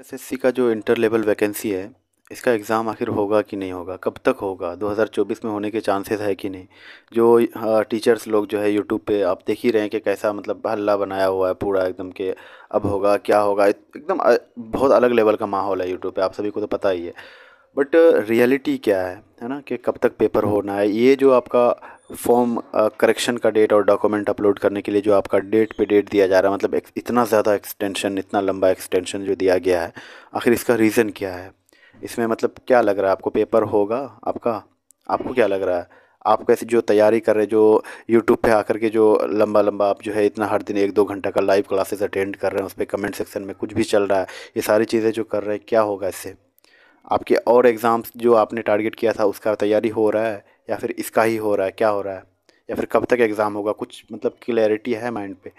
SSC का जो inter level vacancy है इसका एग्ज़ाम आखिर होगा कि नहीं होगा कब तक होगा 2024 में होने के चांसेस है कि नहीं जो टीचर्स हाँ, लोग जो है यूट्यूब पे आप देख ही रहे हैं कि कैसा मतलब हल्ला बनाया हुआ है पूरा एकदम के अब होगा क्या होगा एकदम बहुत अलग लेवल का माहौल है यूट्यूब पे आप सभी को तो पता ही है बट रियलिटी क्या है है ना कि कब तक पेपर होना है ये जो आपका फॉर्म करेक्शन uh, का डेट और डॉक्यूमेंट अपलोड करने के लिए जो आपका डेट पे डेट दिया जा रहा है मतलब इतना ज़्यादा एक्सटेंशन इतना लंबा एक्सटेंशन जो दिया गया है आखिर इसका रीज़न क्या है इसमें मतलब क्या लग रहा है आपको पेपर होगा आपका आपको क्या लग रहा है आप कैसे जो तैयारी कर रहे जो यूट्यूब पे आकर के जो लंबा लंबा आप जो है इतना हर दिन एक दो घंटा का लाइव क्लासेस अटेंड कर रहे हैं उस पर कमेंट सेक्शन में कुछ भी चल रहा है ये सारी चीज़ें जो कर रहे हैं क्या होगा इससे आपके और एग्ज़ाम्स जो आपने टारगेट किया था उसका तैयारी हो रहा है या फिर इसका ही हो रहा है क्या हो रहा है या फिर कब तक एग्ज़ाम होगा कुछ मतलब क्लैरिटी है माइंड पे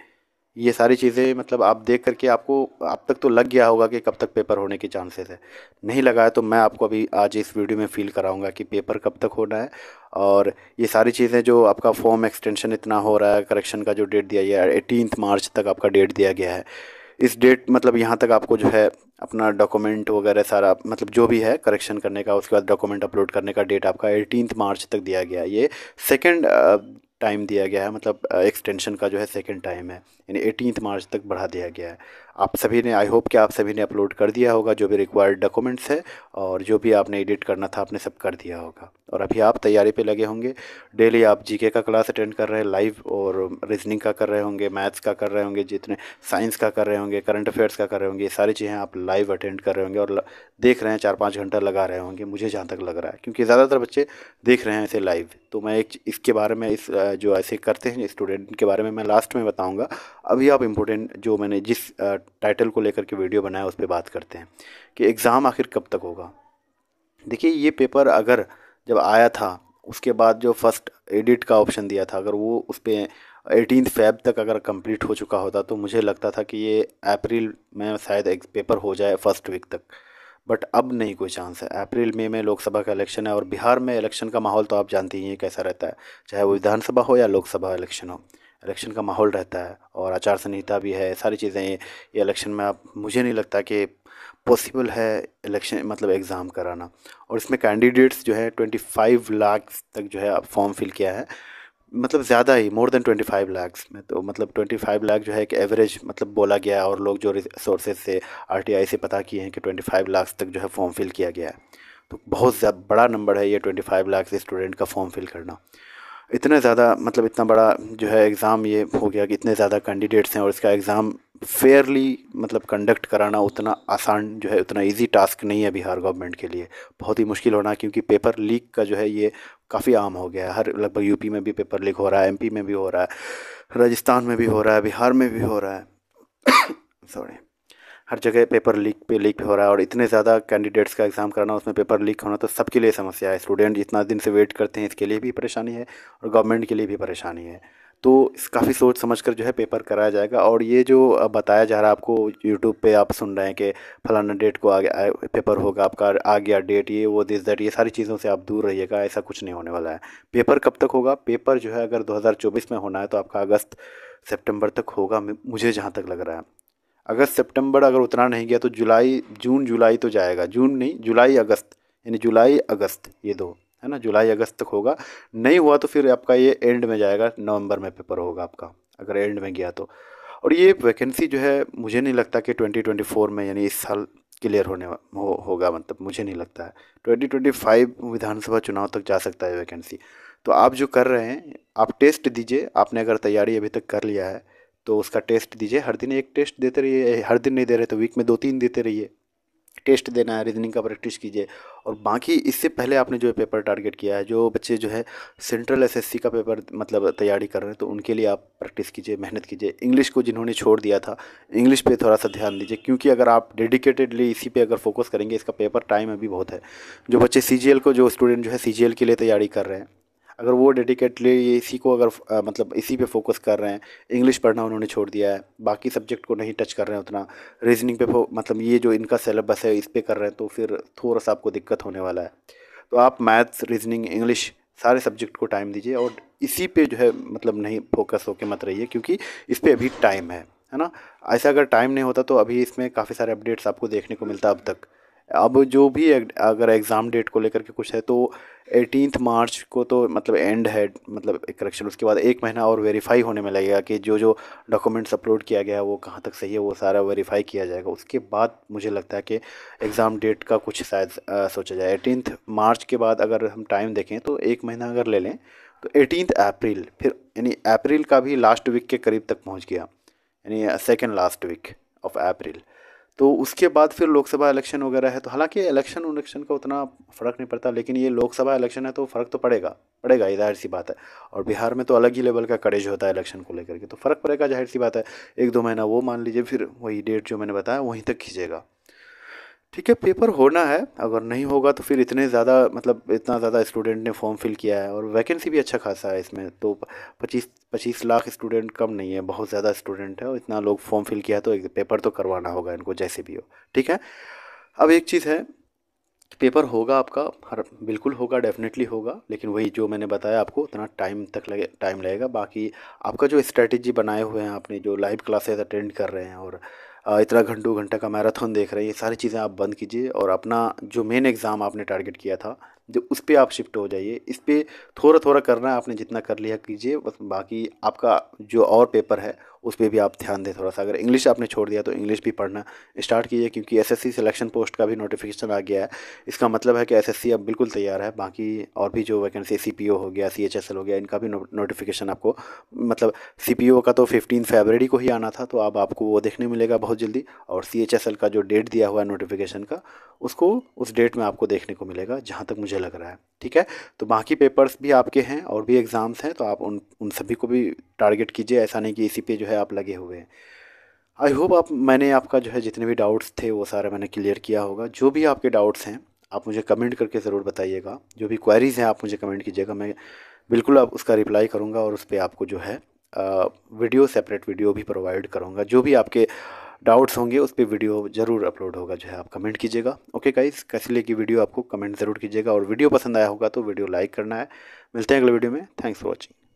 ये सारी चीज़ें मतलब आप देख करके आपको अब तक तो लग गया होगा कि कब तक पेपर होने के चांसेस है नहीं लगा है तो मैं आपको अभी आज इस वीडियो में फ़ील कराऊंगा कि पेपर कब तक होना है और ये सारी चीज़ें जो आपका फॉर्म एक्सटेंशन इतना हो रहा है करेक्शन का जो डेट दिया गया है एटीनथ मार्च तक आपका डेट दिया गया है इस डेट मतलब यहाँ तक आपको जो है अपना डॉक्यूमेंट वगैरह सारा मतलब जो भी है करेक्शन करने का उसके बाद डॉक्यूमेंट अपलोड करने का डेट आपका एटीनथ मार्च तक दिया गया है ये सेकेंड टाइम दिया गया है मतलब एक्सटेंशन का जो है सेकेंड टाइम है यानी एटीनथ मार्च तक बढ़ा दिया गया है आप सभी ने आई होप कि आप सभी ने अपलोड कर दिया होगा जो भी रिक्वायर्ड डॉक्यूमेंट्स है और जो भी आपने एडिट करना था आपने सब कर दिया होगा और अभी आप तैयारी पे लगे होंगे डेली आप जीके का क्लास अटेंड कर रहे हैं लाइव और रीजनिंग का कर रहे होंगे मैथ्स का कर रहे होंगे जितने साइंस का कर रहे होंगे करंट अफेयर्स का कर रहे होंगे ये सारी चीज़ें आप लाइव अटेंड कर रहे होंगे और देख रहे हैं चार पाँच घंटा लगा रहे होंगे मुझे जहाँ तक लग रहा है क्योंकि ज़्यादातर बच्चे देख रहे हैं ऐसे लाइव तो मैं एक इसके बारे में इस जो ऐसे करते हैं स्टूडेंट के बारे में मैं लास्ट में बताऊँगा अभी आप इम्पोर्टेंट जो मैंने जिस टाइटल को लेकर के वीडियो बनाया उस पर बात करते हैं कि एग्ज़ाम आखिर कब तक होगा देखिए ये पेपर अगर जब आया था उसके बाद जो फर्स्ट एडिट का ऑप्शन दिया था अगर वो उस पर एटीन फैब तक अगर कंप्लीट हो चुका होता तो मुझे लगता था कि ये अप्रैल में शायद एक पेपर हो जाए फर्स्ट वीक तक बट अब नहीं कोई चांस है अप्रैल मई में, में लोकसभा का इलेक्शन है और बिहार में इलेक्शन का माहौल तो आप जानते ही हैं कैसा रहता है चाहे वो विधानसभा हो या लोकसभा इलेक्शन हो इलेक्शन का माहौल रहता है और आचार संहिता भी है सारी चीज़ें ये इलेक्शन में आप मुझे नहीं लगता कि पॉसिबल है इलेक्शन मतलब एग्ज़ाम कराना और इसमें कैंडिडेट्स जो है ट्वेंटी फाइव लाख तक जो है आप फॉर्म फिल किया है मतलब ज़्यादा ही more than twenty five lakhs में तो मतलब ट्वेंटी फाइव लाख जो है एक एवरेज मतलब बोला गया है और लोग जो रिसोर्सेज से आर से पता किए हैं कि ट्वेंटी फाइव लाख तक जो है फॉर्म फिल किया गया है तो बहुत बड़ा नंबर है ये ट्वेंटी फाइव लाख स्टूडेंट का फॉर्म फिल करना इतना ज़्यादा मतलब इतना बड़ा जो है एग्ज़ाम ये हो गया कि इतने ज़्यादा कैंडिडेट्स हैं और इसका एग्ज़ाम फेयरली मतलब कंडक्ट कराना उतना आसान जो है उतना इजी टास्क नहीं है बिहार गवर्नमेंट के लिए बहुत ही मुश्किल होना क्योंकि पेपर लीक का जो है ये काफ़ी आम हो गया है हर लगभग यूपी में भी पेपर लीक हो रहा है एमपी में भी हो रहा है राजस्थान में भी हो रहा है बिहार में भी हो रहा है सॉरी हर जगह पेपर लीक पे लीक हो रहा है और इतने ज़्यादा कैंडिडेट्स का एग्ज़ाम कराना उसमें पेपर लीक होना तो सबके लिए समस्या है स्टूडेंट इतना दिन से वेट करते हैं इसके लिए भी परेशानी है और गवर्नमेंट के लिए भी परेशानी है तो काफ़ी सोच समझ कर जो है पेपर कराया जाएगा और ये जो बताया जा रहा है आपको यूट्यूब पे आप सुन रहे हैं कि फलाना डेट को आ गया पेपर होगा आपका आ गया डेट ये वो दिस डेट ये सारी चीज़ों से आप दूर रहिएगा ऐसा कुछ नहीं होने वाला है पेपर कब तक होगा पेपर जो है अगर 2024 में होना है तो आपका अगस्त सेप्टेम्बर तक होगा मुझे जहाँ तक लग रहा है अगस्त सितंबर अगर उतना नहीं गया तो जुलाई जून जुलाई तो जाएगा जून नहीं जुलाई अगस्त यानी जुलाई अगस्त ये दो है ना जुलाई अगस्त तक होगा नहीं हुआ तो फिर आपका ये एंड में जाएगा नवंबर में पेपर होगा आपका अगर एंड में गया तो और ये वैकेंसी जो है मुझे नहीं लगता कि ट्वेंटी में यानी इस साल क्लियर होने हो, होगा मतलब मुझे नहीं लगता है ट्वेंटी विधानसभा चुनाव तक जा सकता है वैकेंसी तो आप जो कर रहे हैं आप टेस्ट दीजिए आपने अगर तैयारी अभी तक कर लिया है तो उसका टेस्ट दीजिए हर दिन एक टेस्ट देते रहिए हर दिन नहीं दे रहे तो वीक में दो तीन देते रहिए टेस्ट देना है रीजनिंग का प्रैक्टिस कीजिए और बाकी इससे पहले आपने जो पेपर टारगेट किया है जो बच्चे जो है सेंट्रल एसएससी का पेपर मतलब तैयारी कर रहे हैं तो उनके लिए आप प्रैक्टिस कीजिए मेहनत कीजिए इंग्लिश को जिन्होंने छोड़ दिया था इंग्लिश पे थोड़ा सा ध्यान दीजिए क्योंकि अगर आप डेडिकेटेडली इसी पे अगर फोकस करेंगे इसका पेपर टाइम अभी बहुत है जो बच्चे सी को जो स्टूडेंट जो है सी के लिए तैयारी कर रहे हैं अगर वो डेडिकेटली इसी को अगर आ, मतलब इसी पे फोकस कर रहे हैं इंग्लिश पढ़ना उन्होंने छोड़ दिया है बाकी सब्जेक्ट को नहीं टच कर रहे हैं उतना रीजनिंग पे मतलब ये जो इनका सिलेबस है इस पर कर रहे हैं तो फिर थोड़ा सा आपको दिक्कत होने वाला है तो आप मैथ्स रीजनिंग इंग्लिश सारे सब्जेक्ट को टाइम दीजिए और इसी पे जो है मतलब नहीं फोकस होकर मत रहिए क्योंकि इस पर अभी टाइम है है ना ऐसा अगर टाइम नहीं होता तो अभी इसमें काफ़ी सारे अपडेट्स आपको देखने को मिलता अब तक अब जो भी अगर एग्ज़ाम डेट को लेकर के कुछ है तो एटीनथ मार्च को तो मतलब एंड है मतलब करेक्शन उसके बाद एक महीना और वेरीफाई होने में लगेगा कि जो जो डॉक्यूमेंट्स अपलोड किया गया है वो कहाँ तक सही है वो सारा वेरीफाई किया जाएगा उसके बाद मुझे लगता है कि एग्ज़ाम डेट का कुछ शायद सोचा जाए एटीनथ मार्च के बाद अगर हम टाइम देखें तो एक महीना अगर ले लें तो एटीनथ अप्रैल फिर यानी अप्रैल का भी लास्ट वीक के करीब तक पहुँच गया यानी second last week of April तो उसके बाद फिर लोकसभा इलेक्शन वगैरह है तो हालांकि इलेक्शन उलेक्शन का उतना फ़र्क नहीं पड़ता लेकिन ये लोकसभा इलेक्शन है तो फ़र्क तो पड़ेगा पड़ेगा ही जाहिर सी बात है और बिहार में तो अलग ही लेवल का कड़ेज होता है इलेक्शन को लेकर के तो फ़र्क पड़ेगा जाहिर सी बात है एक दो महीना वो मान लीजिए फिर वही डेट जो मैंने बताया वहीं तक खींचेगा ठीक है पेपर होना है अगर नहीं होगा तो फिर इतने ज़्यादा मतलब इतना ज़्यादा स्टूडेंट ने फॉर्म फिल किया है और वैकेंसी भी अच्छा खासा है इसमें तो पच्चीस पच्चीस लाख स्टूडेंट कम नहीं है बहुत ज़्यादा स्टूडेंट है और इतना लोग फॉर्म फिल किया तो पेपर तो करवाना होगा इनको जैसे भी हो ठीक है अब एक चीज़ है पेपर होगा आपका हर बिल्कुल होगा डेफिनेटली होगा लेकिन वही जो मैंने बताया आपको उतना टाइम तक लगे टाइम लगेगा बाकी आपका जो स्ट्रेटजी बनाए हुए हैं आपने जो लाइव क्लासेस अटेंड कर रहे हैं और इतना घंटों घंटा का मैराथन देख रहे हैं ये सारी चीज़ें आप बंद कीजिए और अपना जो मेन एग्ज़ाम आपने टारगेट किया था जो उस पर आप शिफ्ट हो जाइए इस पर थोड़ा थोड़ा करना है आपने जितना कर लिया कीजिए बस बाकी आपका जो और पेपर है उस पर भी आप ध्यान दें थोड़ा सा अगर इंग्लिश आपने छोड़ दिया तो इंग्लिश भी पढ़ना स्टार्ट कीजिए क्योंकि एसएससी सिलेक्शन पोस्ट का भी नोटिफिकेशन आ गया है इसका मतलब है कि एसएससी अब बिल्कुल तैयार है बाकी और भी जो वैकेंसी सी हो गया सी हो गया इनका भी नोटिफिकेशन आपको मतलब सी का तो फिफ्टीन फेबररी को ही आना था तो अब आपको वो देखने मिलेगा बहुत जल्दी और सी का जो डेट दिया हुआ है नोटिफिकेशन का उसको उस डेट में आपको देखने को मिलेगा जहाँ तक मुझे लग रहा है ठीक है तो बाकी पेपर्स भी आपके हैं और भी एग्ज़ाम्स हैं तो आप उन उन सभी को भी टारगेट कीजिए ऐसा नहीं कि इसी पे जो है आप लगे हुए हैं आई होप आप मैंने आपका जो है जितने भी डाउट्स थे वो सारे मैंने क्लियर किया होगा जो भी आपके डाउट्स हैं आप मुझे कमेंट करके ज़रूर बताइएगा जो भी क्वेरीज़ हैं आप मुझे कमेंट कीजिएगा मैं बिल्कुल आप उसका रिप्लाई करूँगा और उस पर आपको जो है वीडियो सेपरेट वीडियो भी प्रोवाइड करूँगा जो भी आपके डाउट्स होंगे उस पर वीडियो ज़रूर अपलोड होगा जो है आप कमेंट कीजिएगा ओके गाइस कैसे की वीडियो आपको कमेंट ज़रूर कीजिएगा और वीडियो पसंद आया होगा तो वीडियो लाइक करना है मिलते हैं अगले वीडियो में थैंक्स फॉर वॉचिंग